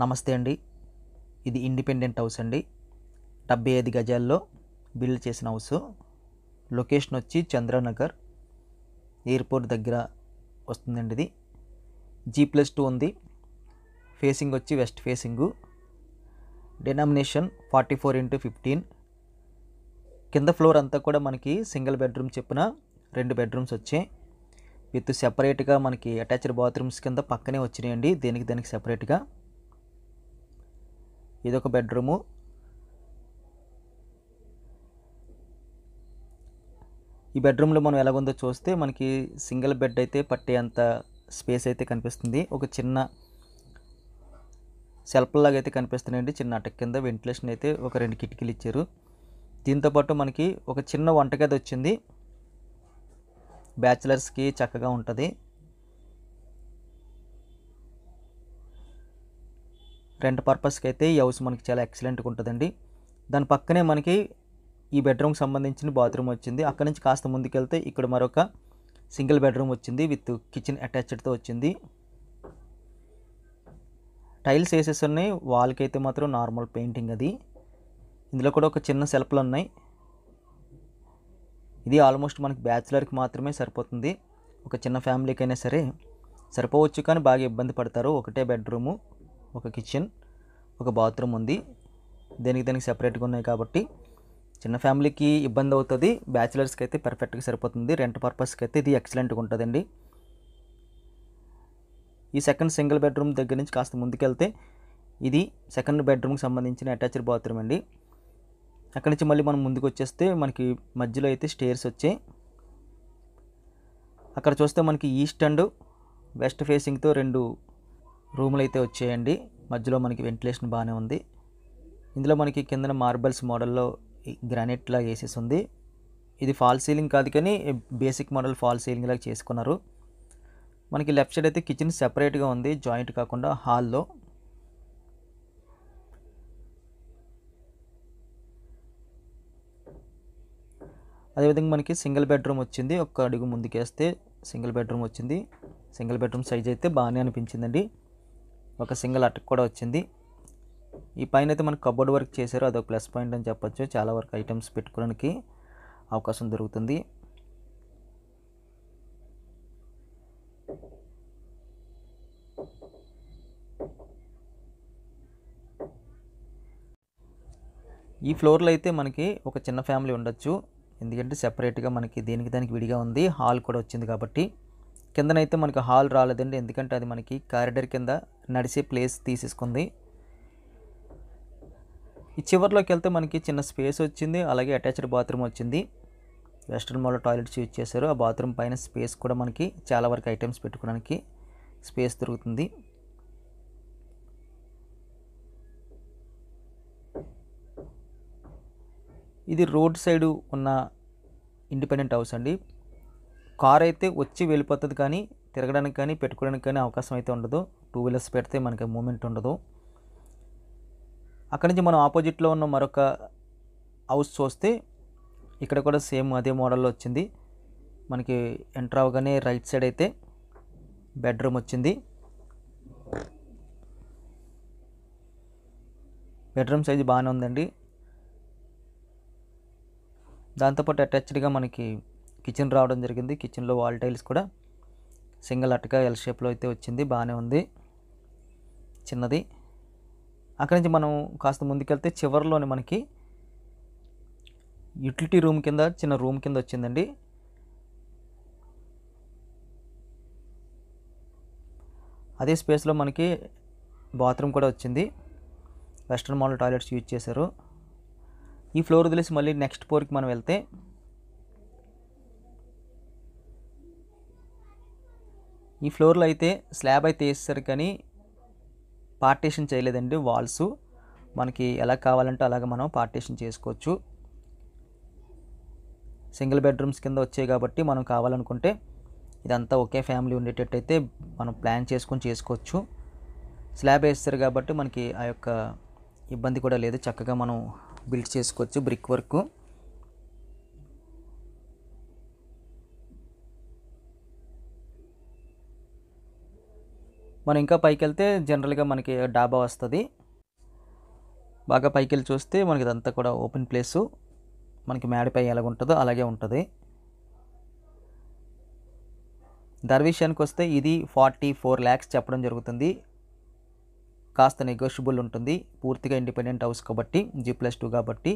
నమస్తే అండి ఇది ఇండిపెండెంట్ హౌస్ అండి డెబ్బై ఐదు గజాల్లో బిల్డ్ చేసిన హౌస్ లొకేషన్ వచ్చి చంద్రనగర్ ఎయిర్పోర్ట్ దగ్గర వస్తుందండి ఇది జీ ప్లస్ టూ ఉంది ఫేసింగ్ వచ్చి west facing denomination forty four into fifteen కింద ఫ్లోర్ అంతా కూడా మనకి సింగిల్ బెడ్రూమ్ చెప్పిన రెండు బెడ్రూమ్స్ వచ్చాయి విత్ సెపరేట్గా మనకి అటాచ్డ్ బాత్రూమ్స్ కింద పక్కనే వచ్చినాయండి దీనికి దానికి సెపరేట్గా ఇదొక బెడ్రూము ఈ బెడ్రూమ్లో మనం ఎలాగుందో చూస్తే మనకి సింగిల్ బెడ్ అయితే పట్టే అంత స్పేస్ అయితే కనిపిస్తుంది ఒక చిన్న సెల్ఫ్ లాగా అయితే కనిపిస్తున్నాయండి చిన్న అటక్ కింద వెంటిలేషన్ అయితే ఒక రెండు కిటికీలు ఇచ్చారు దీంతోపాటు మనకి ఒక చిన్న వంటగది వచ్చింది బ్యాచిలర్స్కి చక్కగా ఉంటుంది రెంట్ పర్పస్కి అయితే ఈ హౌస్ మనకి చాలా ఎక్సలెంట్గా ఉంటుందండి దాని పక్కనే మనకి ఈ బెడ్రూమ్కి సంబంధించిన బాత్రూమ్ వచ్చింది అక్కడ నుంచి కాస్త ముందుకెళ్తే ఇక్కడ మరొక సింగిల్ బెడ్రూమ్ వచ్చింది విత్ కిచెన్ అటాచ్డ్తో వచ్చింది టైల్స్ వేసేసి ఉన్నాయి వాల్కి అయితే మాత్రం నార్మల్ పెయింటింగ్ అది ఇందులో కూడా ఒక చిన్న సెల్ఫ్లు ఉన్నాయి ఇది ఆల్మోస్ట్ మనకి బ్యాచిలర్కి మాత్రమే సరిపోతుంది ఒక చిన్న ఫ్యామిలీకైనా సరే సరిపోవచ్చు కానీ బాగా ఇబ్బంది పడతారు ఒకటే బెడ్రూము ఒక కిచెన్ ఒక బాత్రూమ్ ఉంది దేనికి దానికి సెపరేట్గా ఉన్నాయి కాబట్టి చిన్న ఫ్యామిలీకి ఇబ్బంది అవుతుంది బ్యాచిలర్స్కి అయితే పర్ఫెక్ట్గా సరిపోతుంది రెంట్ పర్పస్కి అయితే ఇది ఎక్సలెంట్గా ఉంటుందండి ఈ సెకండ్ సింగిల్ బెడ్రూమ్ దగ్గర నుంచి కాస్త ముందుకెళ్తే ఇది సెకండ్ బెడ్రూమ్కి సంబంధించిన అటాచ్డ్ బాత్రూమ్ అండి అక్కడి నుంచి మళ్ళీ మనం ముందుకు వచ్చేస్తే మనకి మధ్యలో అయితే స్టేర్స్ వచ్చాయి అక్కడ చూస్తే మనకి ఈస్ట్ అండ్ వెస్ట్ ఫేసింగ్తో రెండు రూములు అయితే వచ్చాయండి మధ్యలో మనకి వెంటిలేషన్ బాగానే ఉంది ఇందులో మనకి కిందన మార్బల్స్ మోడల్లో గ్రానైట్ లాగా వేసేసి ఉంది ఇది ఫాల్ సీలింగ్ కాదు కానీ బేసిక్ మోడల్ ఫాల్ సీలింగ్ లాగా చేసుకున్నారు మనకి లెఫ్ట్ సైడ్ అయితే కిచెన్ సెపరేట్గా ఉంది జాయింట్ కాకుండా హాల్లో అదేవిధంగా మనకి సింగిల్ బెడ్రూమ్ వచ్చింది ఒక్క అడుగు ముందుకేస్తే సింగిల్ బెడ్రూమ్ వచ్చింది సింగిల్ బెడ్రూమ్ సైజ్ అయితే బాగానే అనిపించిందండి ఒక సింగిల్ అటక్ కూడా వచ్చింది ఈ పైన అయితే మనకు కబోర్డ్ వర్క్ చేశారు అదొక ప్లస్ పాయింట్ అని చెప్పొచ్చు చాలా వరకు ఐటమ్స్ పెట్టుకోవడానికి అవకాశం దొరుకుతుంది ఈ ఫ్లోర్లో అయితే మనకి ఒక చిన్న ఫ్యామిలీ ఉండొచ్చు ఎందుకంటే సెపరేట్గా మనకి దేనికి దానికి విడిగా ఉంది హాల్ కూడా వచ్చింది కాబట్టి కిందనైతే మనకి హాల్ రాలేదండి ఎందుకంటే అది మనకి కారిడర్ కింద నడిచే ప్లేస్ తీసేసుకుంది ఈ చివరిలోకి వెళ్తే మనకి చిన్న స్పేస్ వచ్చింది అలాగే అటాచ్డ్ బాత్రూమ్ వచ్చింది వెస్ట్రన్ మాల్ టాయిలెట్స్ యూజ్ చేశారు ఆ బాత్రూమ్ పైన స్పేస్ కూడా మనకి చాలా వరకు ఐటమ్స్ పెట్టుకోవడానికి స్పేస్ దొరుకుతుంది ఇది రోడ్ సైడు ఉన్న ఇండిపెండెంట్ హౌస్ అండి కార్ అయితే వచ్చి వెళ్ళిపోతుంది కానీ తిరగడానికి కానీ పెట్టుకోవడానికి కానీ అవకాశం అయితే ఉండదు టూ వీలర్స్ పెడితే మనకి మూమెంట్ ఉండదు అక్కడి నుంచి మనం ఆపోజిట్లో ఉన్న మరొక హౌస్ చూస్తే ఇక్కడ కూడా సేమ్ అదే మోడల్లో వచ్చింది మనకి ఎంటర్ అవగానే రైట్ సైడ్ అయితే బెడ్రూమ్ వచ్చింది బెడ్రూమ్ సైజు బాగానే ఉందండి దాంతోపాటు అటాచ్డ్గా మనకి కిచెన్ రావడం జరిగింది కిచెన్లో వాల్ టైల్స్ కూడా సింగిల్ అట్టగా ఎల్ షేప్లో అయితే వచ్చింది బాగానే ఉంది చిన్నది అక్కడి నుంచి మనం కాస్త ముందుకెళ్తే చివరిలోనే మనకి యుటిలిటీ రూమ్ కింద చిన్న రూమ్ కింద వచ్చిందండి అదే స్పేస్లో మనకి బాత్రూమ్ కూడా వచ్చింది వెస్ట్రన్ మాల్ టాయిలెట్స్ యూజ్ చేశారు ఈ ఫ్లోర్ వదిలేసి మళ్ళీ నెక్స్ట్ ఫ్లోర్కి మనం వెళ్తే ఈ ఫ్లోర్లో అయితే స్లాబ్ అయితే వేసేసరికి కానీ పార్టీషన్ చేయలేదండి వాల్స్ మనకి ఎలా కావాలంటే అలాగ మనం పార్టీషన్ చేసుకోవచ్చు సింగిల్ బెడ్రూమ్స్ కింద వచ్చాయి కాబట్టి మనం కావాలనుకుంటే ఇదంతా ఒకే ఫ్యామిలీ ఉండేటట్టయితే మనం ప్లాన్ చేసుకొని చేసుకోవచ్చు స్లాబ్ వేస్తారు కాబట్టి మనకి ఆ యొక్క ఇబ్బంది కూడా లేదు చక్కగా మనం బిల్డ్ చేసుకోవచ్చు బ్రిక్ వర్క్ మనం ఇంకా పైకి వెళ్తే జనరల్గా మనకి డాబా వస్తుంది బాగా పైకి వెళ్ళి చూస్తే మనకి ఇదంతా కూడా ఓపెన్ ప్లేసు మనకి మేడపై ఎలాగ ఉంటుందో అలాగే ఉంటుంది ధర విషయానికి వస్తే ఇది ఫార్టీ ఫోర్ ల్యాక్స్ చెప్పడం జరుగుతుంది కాస్త నెగోషియబుల్ ఉంటుంది పూర్తిగా ఇండిపెండెంట్ హౌస్ కాబట్టి జీ ప్లస్ టూ కాబట్టి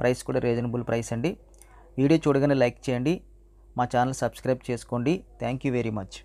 ప్రైస్ కూడా రీజనబుల్ ప్రైస్ అండి వీడియో చూడగానే లైక్ చేయండి మా ఛానల్ సబ్స్క్రైబ్ చేసుకోండి థ్యాంక్ యూ వెరీ మచ్